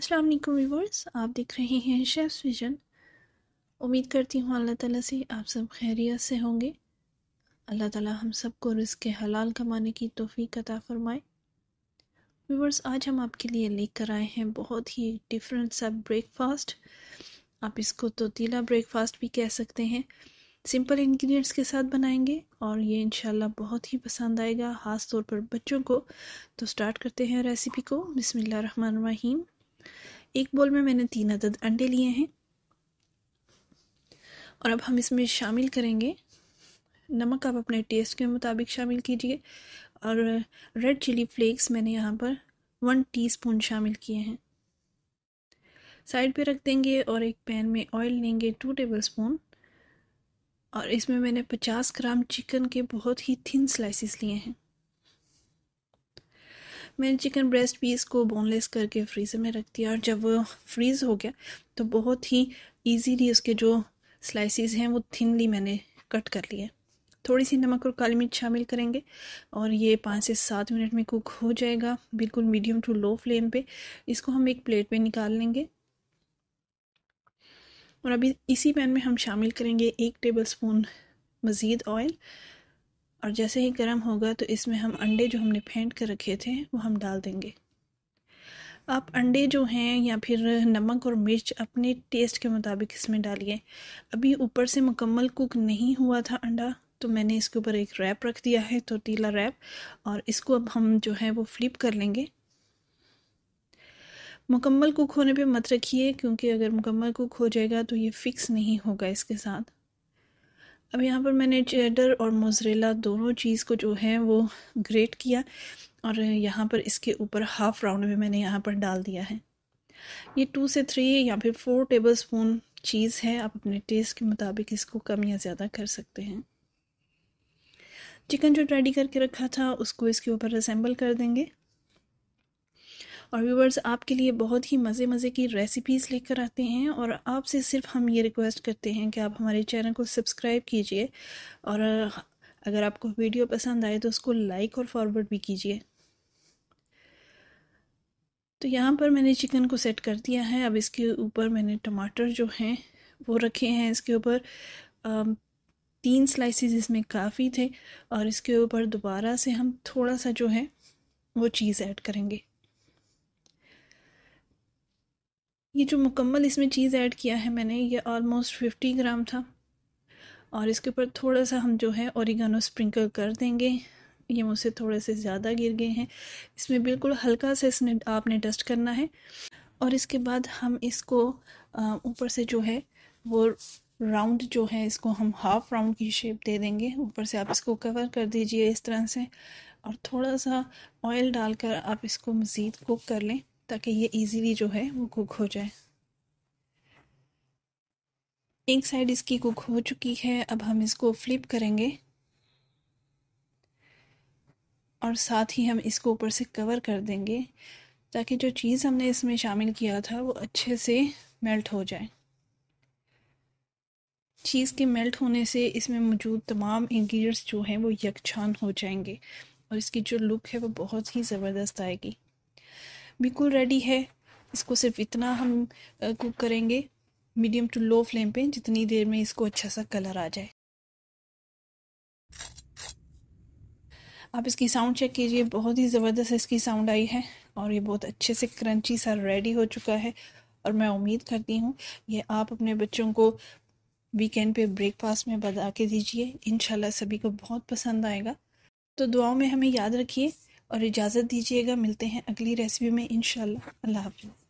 अस्सलाम वालेकुम व्यूअर्स आप देख रहे हैं शेफ़्स विजन उम्मीद करती हूँ अल्लाह ताला से आप सब खैरियत से होंगे अल्लाह ताला हम सबको के हलाल कमाने की तोफ़ी अता फरमाए व्यूअर्स आज हम आपके लिए लेकर आए हैं बहुत ही डिफरेंट सा ब्रेकफास्ट आप इसको तोतीला ब्रेकफास्ट भी कह सकते हैं सिंपल इंग्रेडिएंट्स के साथ बनाएंगे और ये इनशाला बहुत ही पसंद आएगा ख़ास तौर पर बच्चों को तो स्टार्ट करते हैं रेसिपी को रहीम एक बोल में मैंने तीन अदद अंडे लिए हैं और अब हम इसमें शामिल करेंगे नमक आप अपने टेस्ट के मुताबिक शामिल कीजिए और रेड चिली फ्लेक्स मैंने यहाँ पर वन टीस्पून शामिल किए हैं साइड पे रख देंगे और एक पैन में ऑयल लेंगे टू टेबल स्पून और इसमें मैंने पचास ग्राम चिकन के बहुत ही थिन स्लाइसिस लिए हैं मैंने चिकन ब्रेस्ट पीस को बोनलेस करके फ्रीज़र में रख दिया और जब वो फ्रीज़ हो गया तो बहुत ही ईजीली उसके जो स्लाइसिस हैं वो थिनली मैंने कट कर लिए थोड़ी सी नमक और काली मिर्च शामिल करेंगे और ये पाँच से सात मिनट में कुक हो जाएगा बिल्कुल मीडियम टू लो फ्लेम पे इसको हम एक प्लेट में निकाल लेंगे और अभी इसी पैन में हम शामिल करेंगे एक टेबल स्पून मज़ीद ऑयल और जैसे ही गर्म होगा तो इसमें हम अंडे जो हमने फेंट कर रखे थे वो हम डाल देंगे आप अंडे जो हैं या फिर नमक और मिर्च अपने टेस्ट के मुताबिक इसमें डालिए अभी ऊपर से मुकम्मल कुक नहीं हुआ था अंडा तो मैंने इसके ऊपर एक रैप रख दिया है तोतीला रैप और इसको अब हम जो है वो फ्लिप कर लेंगे मुकम्मल कुक होने पे मत रखिए क्योंकि अगर मुकम्मल कुक हो जाएगा तो ये फ़िक्स नहीं होगा इसके साथ अब यहाँ पर मैंने चेडर और मोजरेला दोनों चीज़ को जो है वो ग्रेट किया और यहाँ पर इसके ऊपर हाफ राउंड भी मैंने यहाँ पर डाल दिया है ये टू से थ्री या फिर फोर टेबल स्पून चीज़ है आप अपने टेस्ट के मुताबिक इसको कम या ज़्यादा कर सकते हैं चिकन जो रेडी करके रखा था उसको इसके ऊपर असेंबल कर देंगे और व्यूवर्स आपके लिए बहुत ही मज़े मज़े की रेसिपीज़ लेकर आते हैं और आपसे सिर्फ हम ये रिक्वेस्ट करते हैं कि आप हमारे चैनल को सब्सक्राइब कीजिए और अगर आपको वीडियो पसंद आए तो उसको लाइक और फॉरवर्ड भी कीजिए तो यहाँ पर मैंने चिकन को सेट कर दिया है अब इसके ऊपर मैंने टमाटर जो हैं वो रखे हैं इसके ऊपर तीन स्लाइसेस इसमें काफ़ी थे और इसके ऊपर दोबारा से हम थोड़ा सा जो है वो चीज़ ऐड करेंगे ये जो मुकम्मल इसमें चीज़ ऐड किया है मैंने ये ऑलमोस्ट फिफ्टी ग्राम था और इसके ऊपर थोड़ा सा हम जो है औरिगानो स्प्रिंकल कर देंगे ये मुझसे थोड़े से ज़्यादा गिर गए हैं इसमें बिल्कुल हल्का से इसमें आपने डस्ट करना है और इसके बाद हम इसको ऊपर से जो है वो राउंड जो है इसको हम हाफ राउंड की शेप दे देंगे ऊपर से आप इसको कवर कर दीजिए इस तरह से और थोड़ा सा ऑयल डालकर आप इसको मज़ीद कुक कर लें ताकि ये इजीली जो है वो कुक हो जाए एक साइड इसकी कुक हो चुकी है अब हम इसको फ्लिप करेंगे और साथ ही हम इसको ऊपर से कवर कर देंगे ताकि जो चीज़ हमने इसमें शामिल किया था वो अच्छे से मेल्ट हो जाए चीज़ के मेल्ट होने से इसमें मौजूद तमाम इंग्रेडिएंट्स जो हैं वो यकछान हो जाएंगे और इसकी जो लुक है वो बहुत ही ज़बरदस्त आएगी बिल्कुल रेडी है इसको सिर्फ इतना हम कुक करेंगे मीडियम टू लो फ्लेम पे जितनी देर में इसको अच्छा सा कलर आ जाए आप इसकी साउंड चेक कीजिए बहुत ही ज़बरदस्त इसकी साउंड आई है और ये बहुत अच्छे से क्रंची सा रेडी हो चुका है और मैं उम्मीद करती हूँ ये आप अपने बच्चों को वीकेंड पे ब्रेकफास्ट में बता के दीजिए इनशाला सभी को बहुत पसंद आएगा तो दुआओं में हमें याद रखिए और इजाज़त दीजिएगा मिलते हैं अगली रेसिपी में इन अल्लाह हाफिज़